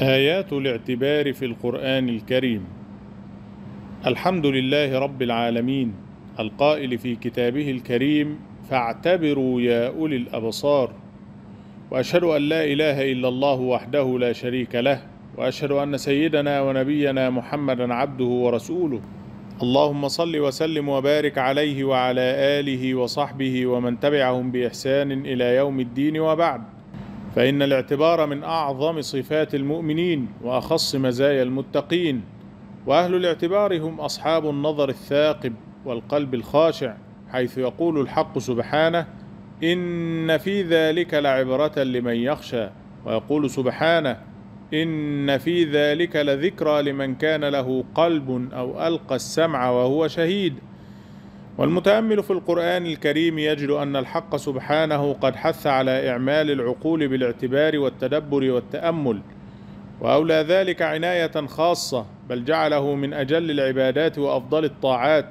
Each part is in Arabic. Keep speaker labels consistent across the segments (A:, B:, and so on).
A: آيات الاعتبار في القرآن الكريم الحمد لله رب العالمين القائل في كتابه الكريم فاعتبروا يا أولي الأبصار وأشهد أن لا إله إلا الله وحده لا شريك له وأشهد أن سيدنا ونبينا محمدا عبده ورسوله اللهم صل وسلم وبارك عليه وعلى آله وصحبه ومن تبعهم بإحسان إلى يوم الدين وبعد فإن الاعتبار من أعظم صفات المؤمنين وأخص مزايا المتقين وأهل الاعتبار هم أصحاب النظر الثاقب والقلب الخاشع حيث يقول الحق سبحانه إن في ذلك لعبرة لمن يخشى ويقول سبحانه إن في ذلك لذكرى لمن كان له قلب أو ألقى السمع وهو شهيد والمتأمل في القرآن الكريم يجد أن الحق سبحانه قد حث على إعمال العقول بالاعتبار والتدبر والتأمل وأولى ذلك عناية خاصة بل جعله من أجل العبادات وأفضل الطاعات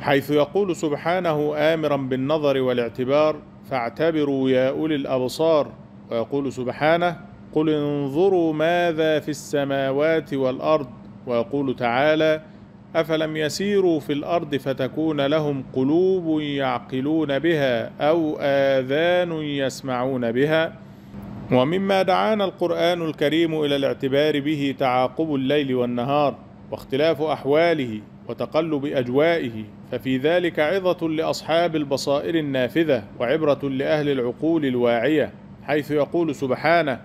A: حيث يقول سبحانه آمرا بالنظر والاعتبار فاعتبروا يا أولي الأبصار ويقول سبحانه قل انظروا ماذا في السماوات والأرض ويقول تعالى أفلم يسيروا في الأرض فتكون لهم قلوب يعقلون بها أو آذان يسمعون بها ومما دعانا القرآن الكريم إلى الاعتبار به تعاقب الليل والنهار واختلاف أحواله وتقلب أجوائه ففي ذلك عظة لأصحاب البصائر النافذة وعبرة لأهل العقول الواعية حيث يقول سبحانه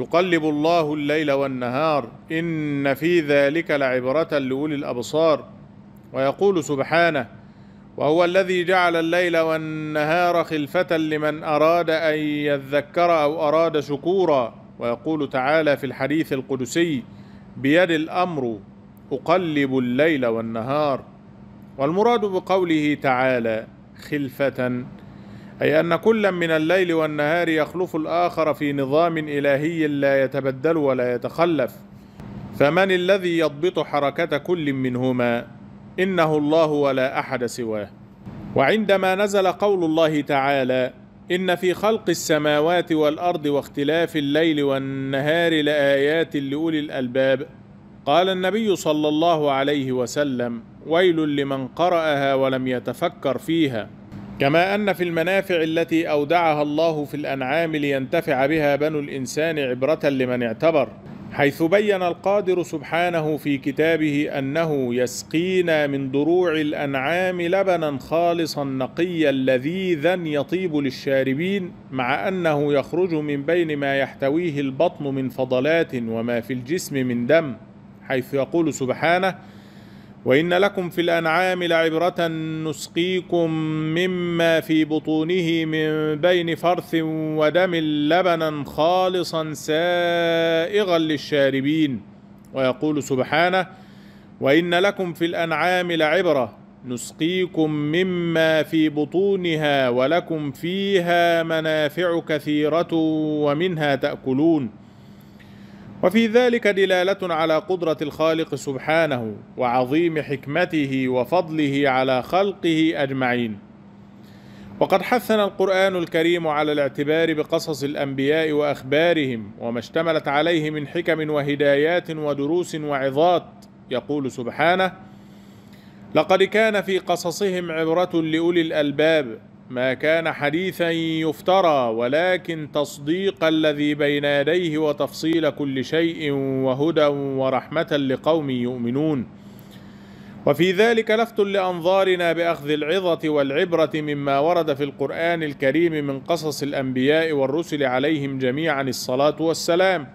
A: يقلب الله الليل والنهار ان في ذلك لعبره لاولي الابصار ويقول سبحانه وهو الذي جعل الليل والنهار خلفه لمن اراد ان يذكر او اراد شكورا ويقول تعالى في الحديث القدسي بيد الامر اقلب الليل والنهار والمراد بقوله تعالى خلفه أي أن كل من الليل والنهار يخلف الآخر في نظام إلهي لا يتبدل ولا يتخلف فمن الذي يضبط حركة كل منهما إنه الله ولا أحد سواه وعندما نزل قول الله تعالى إن في خلق السماوات والأرض واختلاف الليل والنهار لآيات لأولي الألباب قال النبي صلى الله عليه وسلم ويل لمن قرأها ولم يتفكر فيها كما أن في المنافع التي أودعها الله في الأنعام لينتفع بها بنو الإنسان عبرة لمن اعتبر حيث بين القادر سبحانه في كتابه أنه يسقينا من دروع الأنعام لبنا خالصا نقيا لذيذا يطيب للشاربين مع أنه يخرج من بين ما يحتويه البطن من فضلات وما في الجسم من دم حيث يقول سبحانه وان لكم في الانعام لعبره نسقيكم مما في بطونه من بين فرث ودم لبنا خالصا سائغا للشاربين ويقول سبحانه وان لكم في الانعام لعبره نسقيكم مما في بطونها ولكم فيها منافع كثيره ومنها تاكلون وفي ذلك دلاله على قدره الخالق سبحانه وعظيم حكمته وفضله على خلقه اجمعين وقد حثنا القران الكريم على الاعتبار بقصص الانبياء واخبارهم وما اشتملت عليه من حكم وهدايات ودروس وعظات يقول سبحانه لقد كان في قصصهم عبره لاولي الالباب ما كان حديثا يفترى ولكن تصديق الذي بين يديه وتفصيل كل شيء وهدى ورحمة لقوم يؤمنون وفي ذلك لفت لأنظارنا بأخذ العظة والعبرة مما ورد في القرآن الكريم من قصص الأنبياء والرسل عليهم جميعا الصلاة والسلام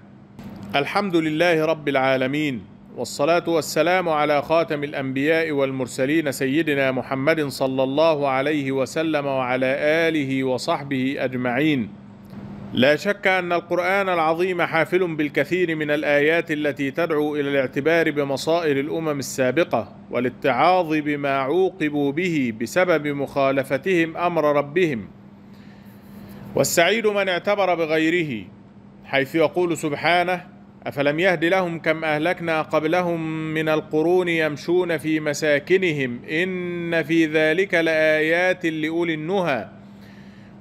A: الحمد لله رب العالمين والصلاة والسلام على خاتم الأنبياء والمرسلين سيدنا محمد صلى الله عليه وسلم وعلى آله وصحبه أجمعين. لا شك أن القرآن العظيم حافل بالكثير من الآيات التي تدعو إلى الاعتبار بمصائر الأمم السابقة والاتعاظ بما عوقبوا به بسبب مخالفتهم أمر ربهم. والسعيد من اعتبر بغيره حيث يقول سبحانه: أفلم يهد لهم كم أهلكنا قبلهم من القرون يمشون في مساكنهم إن في ذلك لآيات لأولي النهى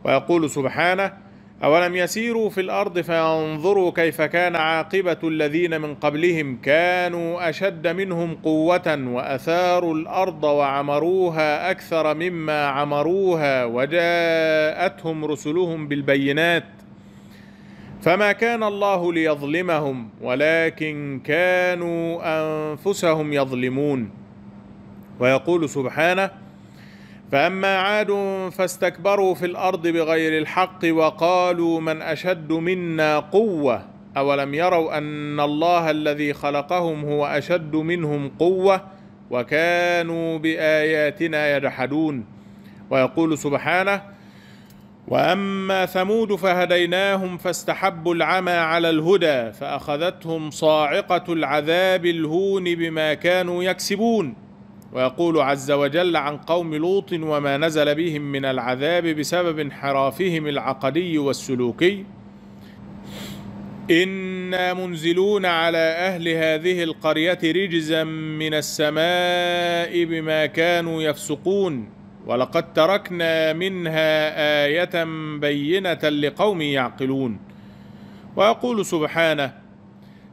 A: ويقول سبحانه أولم يسيروا في الأرض فينظروا كيف كان عاقبة الذين من قبلهم كانوا أشد منهم قوة وأثاروا الأرض وعمروها أكثر مما عمروها وجاءتهم رسلهم بالبينات ۖ فما كان الله ليظلمهم ولكن كانوا أنفسهم يظلمون ويقول سبحانه فأما عاد فاستكبروا في الأرض بغير الحق وقالوا من أشد منا قوة أولم يروا أن الله الذي خلقهم هو أشد منهم قوة وكانوا بآياتنا يجحدون ويقول سبحانه واما ثمود فهديناهم فاستحبوا العمى على الهدى فاخذتهم صاعقه العذاب الهون بما كانوا يكسبون ويقول عز وجل عن قوم لوط وما نزل بهم من العذاب بسبب انحرافهم العقدي والسلوكي انا منزلون على اهل هذه القريه رجزا من السماء بما كانوا يفسقون ولقد تركنا منها آية بينة لقوم يعقلون ويقول سبحانه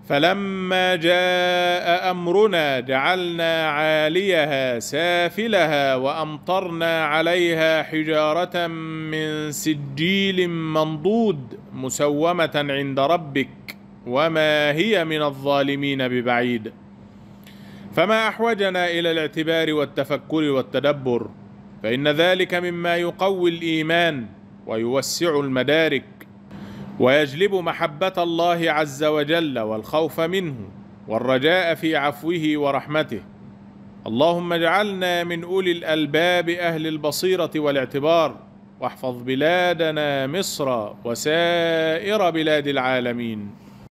A: فلما جاء أمرنا جعلنا عاليها سافلها وأمطرنا عليها حجارة من سجيل منضود مسومة عند ربك وما هي من الظالمين ببعيد فما أحوجنا إلى الاعتبار والتفكر والتدبر ۖ فإن ذلك مما يقوي الإيمان ويوسع المدارك ويجلب محبة الله عز وجل والخوف منه والرجاء في عفوه ورحمته اللهم اجعلنا من أولي الألباب أهل البصيرة والاعتبار واحفظ بلادنا مصر وسائر بلاد العالمين